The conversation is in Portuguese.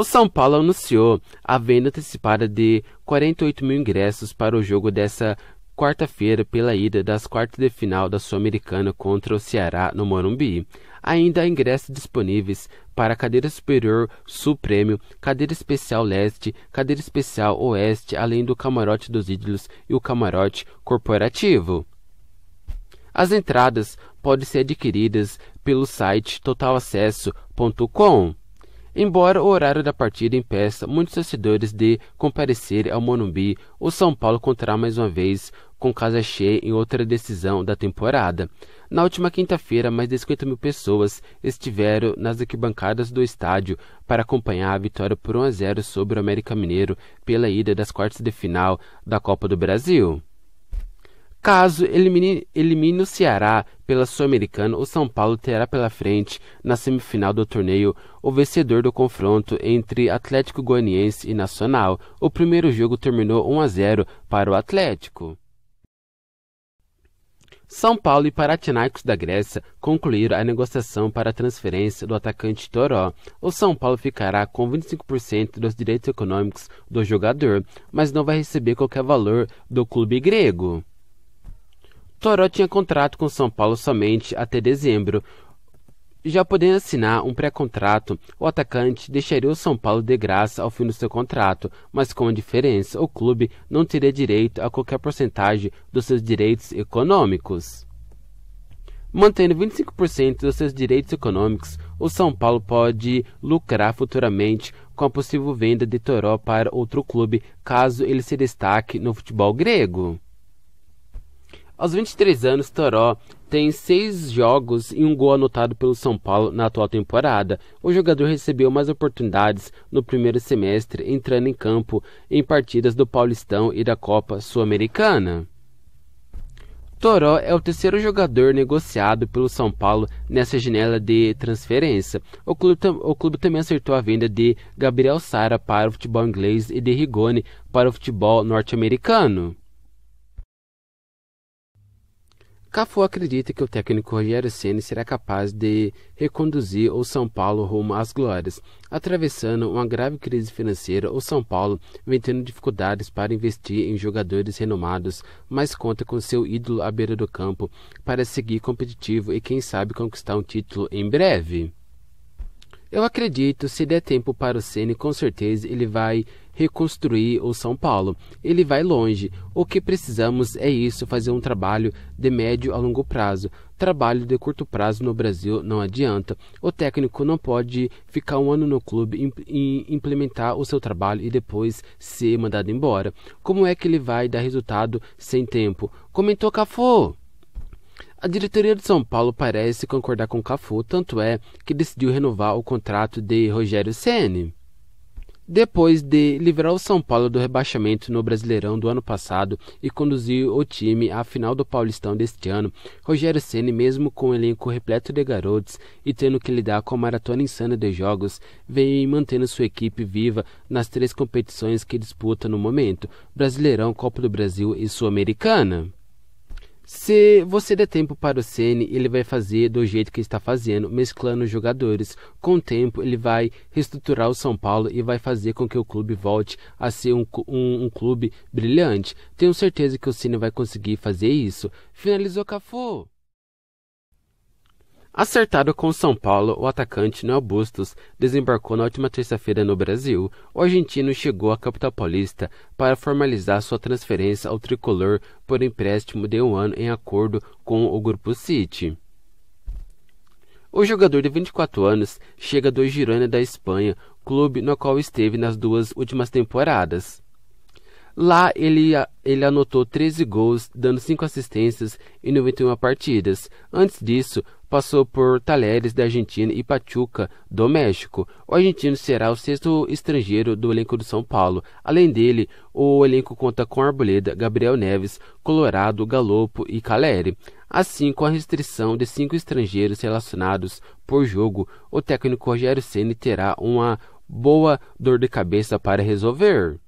O São Paulo anunciou a venda antecipada de 48 mil ingressos para o jogo dessa quarta-feira pela ida das quartas de final da Sul-Americana contra o Ceará no Morumbi. Ainda há ingressos disponíveis para cadeira superior Sul Prêmio, cadeira especial Leste, cadeira especial Oeste, além do camarote dos ídolos e o camarote corporativo. As entradas podem ser adquiridas pelo site totalacesso.com. Embora o horário da partida impeça muitos torcedores de comparecer ao Monumbi, o São Paulo contará mais uma vez com casa cheia em outra decisão da temporada. Na última quinta-feira, mais de 50 mil pessoas estiveram nas arquibancadas do estádio para acompanhar a vitória por 1 a 0 sobre o América Mineiro pela ida das quartas de final da Copa do Brasil. Caso elimine, elimine o Ceará pela Sul-Americana, o São Paulo terá pela frente, na semifinal do torneio, o vencedor do confronto entre Atlético Goianiense e Nacional. O primeiro jogo terminou 1 a 0 para o Atlético. São Paulo e Paratinaicos da Grécia concluíram a negociação para a transferência do atacante Toró. O São Paulo ficará com 25% dos direitos econômicos do jogador, mas não vai receber qualquer valor do clube grego. Toró tinha contrato com São Paulo somente até dezembro. Já podendo assinar um pré-contrato, o atacante deixaria o São Paulo de graça ao fim do seu contrato, mas com a diferença, o clube não teria direito a qualquer porcentagem dos seus direitos econômicos. Mantendo 25% dos seus direitos econômicos, o São Paulo pode lucrar futuramente com a possível venda de Toró para outro clube, caso ele se destaque no futebol grego. Aos 23 anos, Toró tem seis jogos e um gol anotado pelo São Paulo na atual temporada. O jogador recebeu mais oportunidades no primeiro semestre, entrando em campo em partidas do Paulistão e da Copa Sul-Americana. Toró é o terceiro jogador negociado pelo São Paulo nessa janela de transferência. O clube, o clube também acertou a venda de Gabriel Sara para o futebol inglês e de Rigoni para o futebol norte-americano. Cafu acredita que o técnico Rogério Ceni será capaz de reconduzir o São Paulo rumo às glórias. Atravessando uma grave crise financeira, o São Paulo vem tendo dificuldades para investir em jogadores renomados, mas conta com seu ídolo à beira do campo para seguir competitivo e quem sabe conquistar um título em breve. Eu acredito, se der tempo para o Ceni, com certeza ele vai reconstruir o São Paulo. Ele vai longe. O que precisamos é isso, fazer um trabalho de médio a longo prazo. Trabalho de curto prazo no Brasil não adianta. O técnico não pode ficar um ano no clube e implementar o seu trabalho e depois ser mandado embora. Como é que ele vai dar resultado sem tempo? Comentou Cafu. A diretoria de São Paulo parece concordar com Cafu, tanto é que decidiu renovar o contrato de Rogério Ceni. Depois de livrar o São Paulo do rebaixamento no Brasileirão do ano passado e conduzir o time à final do Paulistão deste ano, Rogério Ceni, mesmo com o um elenco repleto de garotos e tendo que lidar com a maratona insana de jogos, vem mantendo sua equipe viva nas três competições que disputa no momento: Brasileirão, Copa do Brasil e Sul-Americana. Se você der tempo para o Ceni, ele vai fazer do jeito que está fazendo, mesclando os jogadores. Com o tempo, ele vai reestruturar o São Paulo e vai fazer com que o clube volte a ser um, um, um clube brilhante. Tenho certeza que o Ceni vai conseguir fazer isso. Finalizou Cafu! Acertado com São Paulo, o atacante Noel Bustos desembarcou na última terça-feira no Brasil. O argentino chegou à capital paulista para formalizar sua transferência ao tricolor por empréstimo de um ano em acordo com o Grupo City. O jogador de 24 anos chega do Girona da Espanha, clube no qual esteve nas duas últimas temporadas. Lá ele, ele anotou 13 gols, dando 5 assistências em 91 partidas. Antes disso, passou por Talheres da Argentina e Pachuca do México. O argentino será o sexto estrangeiro do elenco do São Paulo. Além dele, o elenco conta com Arboleda, Gabriel Neves, Colorado, Galopo e Caleri. Assim, com a restrição de cinco estrangeiros relacionados por jogo, o técnico Rogério Ceni terá uma boa dor de cabeça para resolver.